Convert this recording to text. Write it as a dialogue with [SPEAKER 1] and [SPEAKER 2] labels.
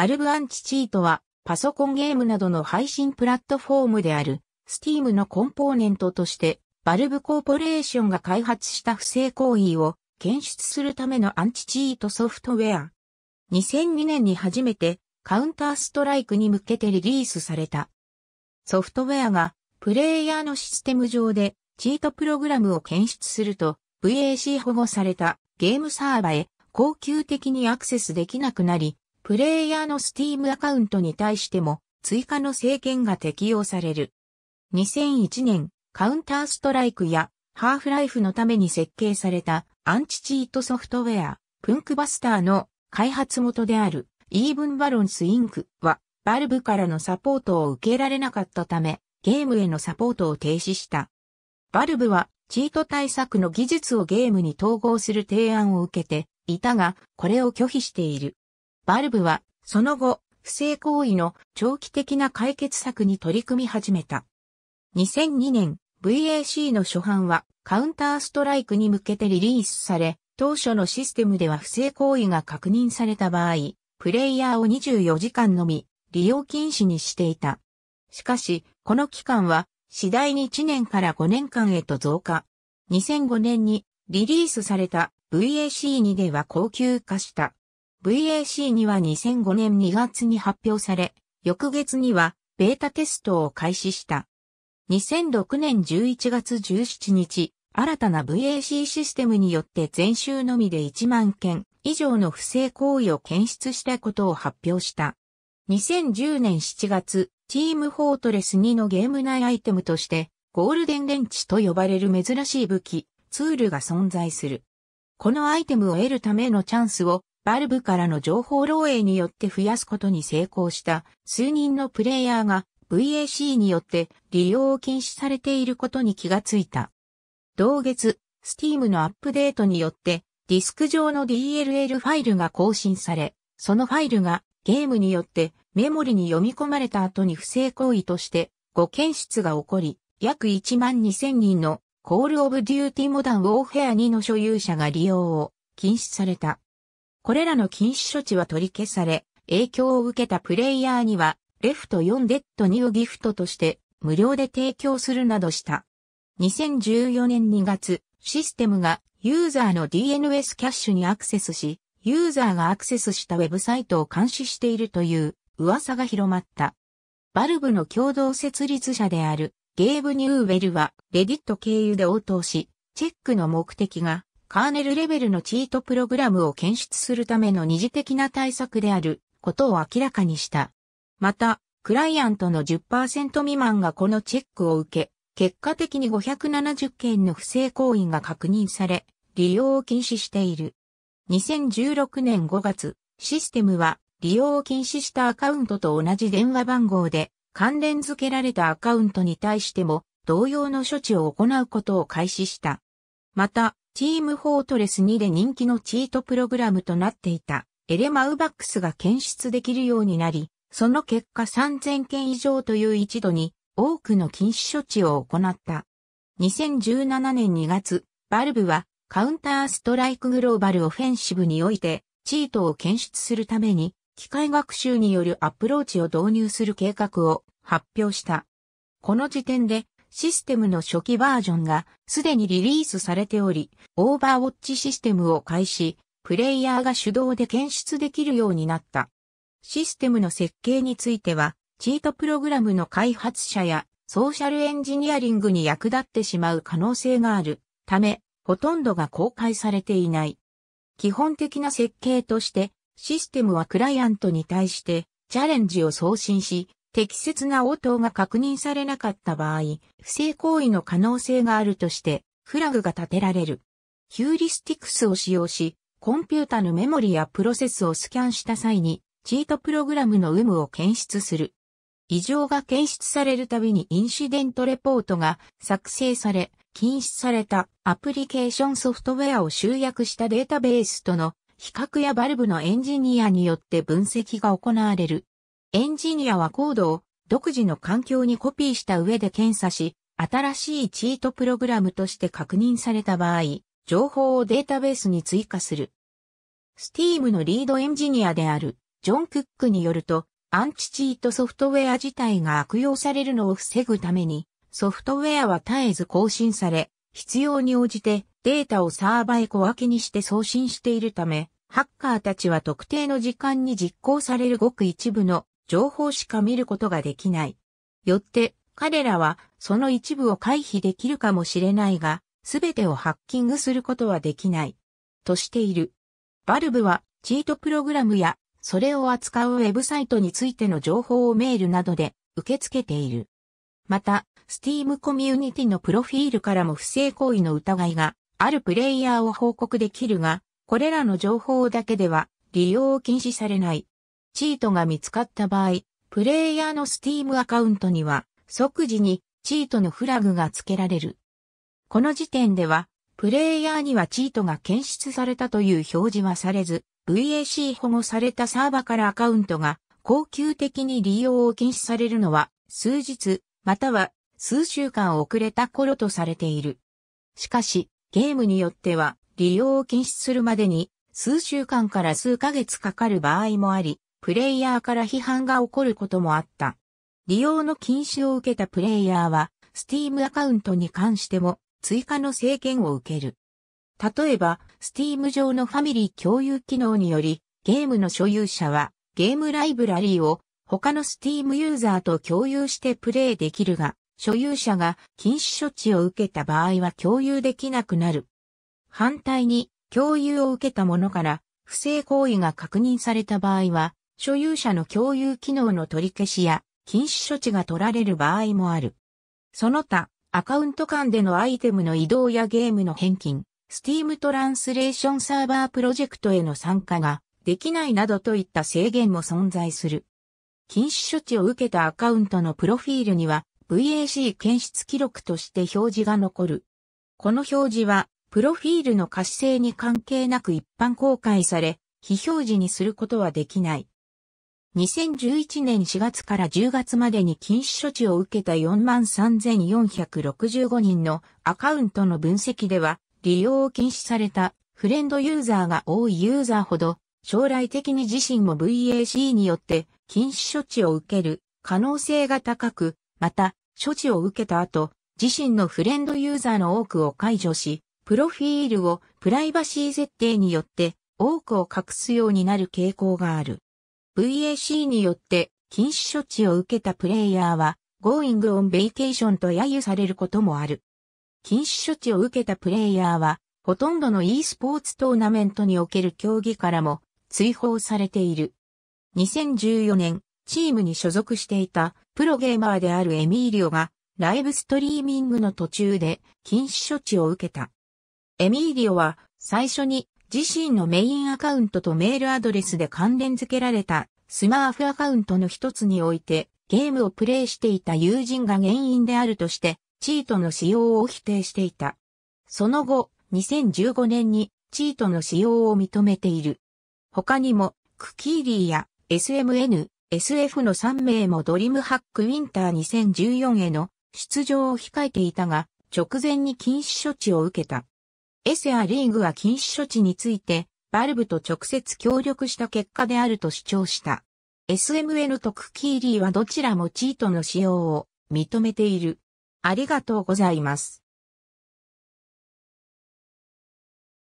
[SPEAKER 1] バルブアンチチートは、パソコンゲームなどの配信プラットフォームである、Steam のコンポーネントとして、バルブコーポレーションが開発した不正行為を検出するためのアンチチートソフトウェア。2002年に初めてカウンターストライクに向けてリリースされた。ソフトウェアがプレイヤーのシステム上でチートプログラムを検出すると VAC 保護されたゲームサーバへ恒久的にアクセスできなくなりプレイヤーのスティームアカウントに対しても追加の制限が適用される。2001年、カウンターストライクやハーフライフのために設計されたアンチチートソフトウェア、プンクバスターの開発元であるイーブンバロンスインクはバルブからのサポートを受けられなかったためゲームへのサポートを停止した。バルブはチート対策の技術をゲームに統合する提案を受けていたが、これを拒否している。バルブは、その後、不正行為の長期的な解決策に取り組み始めた。2002年、VAC の初版は、カウンターストライクに向けてリリースされ、当初のシステムでは不正行為が確認された場合、プレイヤーを24時間のみ、利用禁止にしていた。しかし、この期間は、次第に1年から5年間へと増加。2005年にリリースされた VAC2 では高級化した。VAC には2005年2月に発表され、翌月にはベータテストを開始した。2006年11月17日、新たな VAC システムによって前週のみで1万件以上の不正行為を検出したことを発表した。2010年7月、チームフォートレス2のゲーム内アイテムとして、ゴールデンレンチと呼ばれる珍しい武器、ツールが存在する。このアイテムを得るためのチャンスをバルブからの情報漏洩によって増やすことに成功した数人のプレイヤーが VAC によって利用を禁止されていることに気がついた。同月、Steam のアップデートによってディスク上の DLL ファイルが更新され、そのファイルがゲームによってメモリに読み込まれた後に不正行為として誤検出が起こり、約1万2000人のコールオブデューティモダンウォーフェア2の所有者が利用を禁止された。これらの禁止処置は取り消され、影響を受けたプレイヤーには、レフト4デッドニューギフトとして無料で提供するなどした。2014年2月、システムがユーザーの DNS キャッシュにアクセスし、ユーザーがアクセスしたウェブサイトを監視しているという噂が広まった。バルブの共同設立者であるゲーブ・ニューウェルはレディット経由で応答し、チェックの目的がカーネルレベルのチートプログラムを検出するための二次的な対策であることを明らかにした。また、クライアントの10%未満がこのチェックを受け、結果的に570件の不正行為が確認され、利用を禁止している。2016年5月、システムは利用を禁止したアカウントと同じ電話番号で関連付けられたアカウントに対しても同様の処置を行うことを開始した。また、チームフォートレス2で人気のチートプログラムとなっていたエレマウバックスが検出できるようになり、その結果3000件以上という一度に多くの禁止処置を行った。2017年2月、バルブはカウンターストライクグローバルオフェンシブにおいてチートを検出するために機械学習によるアプローチを導入する計画を発表した。この時点でシステムの初期バージョンがすでにリリースされており、オーバーウォッチシステムを開始、プレイヤーが手動で検出できるようになった。システムの設計については、チートプログラムの開発者やソーシャルエンジニアリングに役立ってしまう可能性があるため、ほとんどが公開されていない。基本的な設計として、システムはクライアントに対してチャレンジを送信し、適切な応答が確認されなかった場合、不正行為の可能性があるとして、フラグが立てられる。ヒューリスティクスを使用し、コンピュータのメモリやプロセスをスキャンした際に、チートプログラムの有無を検出する。異常が検出されるたびにインシデントレポートが作成され、禁止されたアプリケーションソフトウェアを集約したデータベースとの比較やバルブのエンジニアによって分析が行われる。エンジニアはコードを独自の環境にコピーした上で検査し、新しいチートプログラムとして確認された場合、情報をデータベースに追加する。Steam のリードエンジニアであるジョン・クックによると、アンチチートソフトウェア自体が悪用されるのを防ぐために、ソフトウェアは絶えず更新され、必要に応じてデータをサーバーへ小分けにして送信しているため、ハッカーたちは特定の時間に実行されるごく一部の情報しか見ることができない。よって彼らはその一部を回避できるかもしれないが、すべてをハッキングすることはできない。としている。バルブはチートプログラムやそれを扱うウェブサイトについての情報をメールなどで受け付けている。また、スティームコミュニティのプロフィールからも不正行為の疑いがあるプレイヤーを報告できるが、これらの情報だけでは利用を禁止されない。チートが見つかった場合、プレイヤーのスティームアカウントには即時にチートのフラグが付けられる。この時点では、プレイヤーにはチートが検出されたという表示はされず、VAC 保護されたサーバからアカウントが恒久的に利用を禁止されるのは数日、または数週間遅れた頃とされている。しかし、ゲームによっては利用を禁止するまでに数週間から数ヶ月かかる場合もあり、プレイヤーから批判が起こることもあった。利用の禁止を受けたプレイヤーは、スティームアカウントに関しても追加の制限を受ける。例えば、スティーム上のファミリー共有機能により、ゲームの所有者はゲームライブラリーを他のスティームユーザーと共有してプレイできるが、所有者が禁止処置を受けた場合は共有できなくなる。反対に、共有を受けたものから不正行為が確認された場合は、所有者の共有機能の取り消しや禁止処置が取られる場合もある。その他、アカウント間でのアイテムの移動やゲームの返金、Steam トランスレーションサーバープロジェクトへの参加ができないなどといった制限も存在する。禁止処置を受けたアカウントのプロフィールには VAC 検出記録として表示が残る。この表示は、プロフィールの活性に関係なく一般公開され、非表示にすることはできない。2011年4月から10月までに禁止処置を受けた43,465人のアカウントの分析では、利用を禁止されたフレンドユーザーが多いユーザーほど、将来的に自身も VAC によって禁止処置を受ける可能性が高く、また、処置を受けた後、自身のフレンドユーザーの多くを解除し、プロフィールをプライバシー設定によって多くを隠すようになる傾向がある。VAC によって禁止処置を受けたプレイヤーは Going on Vacation と揶揄されることもある。禁止処置を受けたプレイヤーはほとんどの e スポーツトーナメントにおける競技からも追放されている。2014年、チームに所属していたプロゲーマーであるエミーリオがライブストリーミングの途中で禁止処置を受けた。エミーリオは最初に自身のメインアカウントとメールアドレスで関連付けられたスマーフアカウントの一つにおいてゲームをプレイしていた友人が原因であるとしてチートの使用を否定していた。その後、2015年にチートの使用を認めている。他にも、クキーリーや SMN、SF の3名もドリムハックウィンター2014への出場を控えていたが、直前に禁止処置を受けた。エセアリーグは禁止処置について、バルブと直接協力した結果であると主張した。SMN とクキーリーはどちらもチートの使用を認めている。ありがとうございます。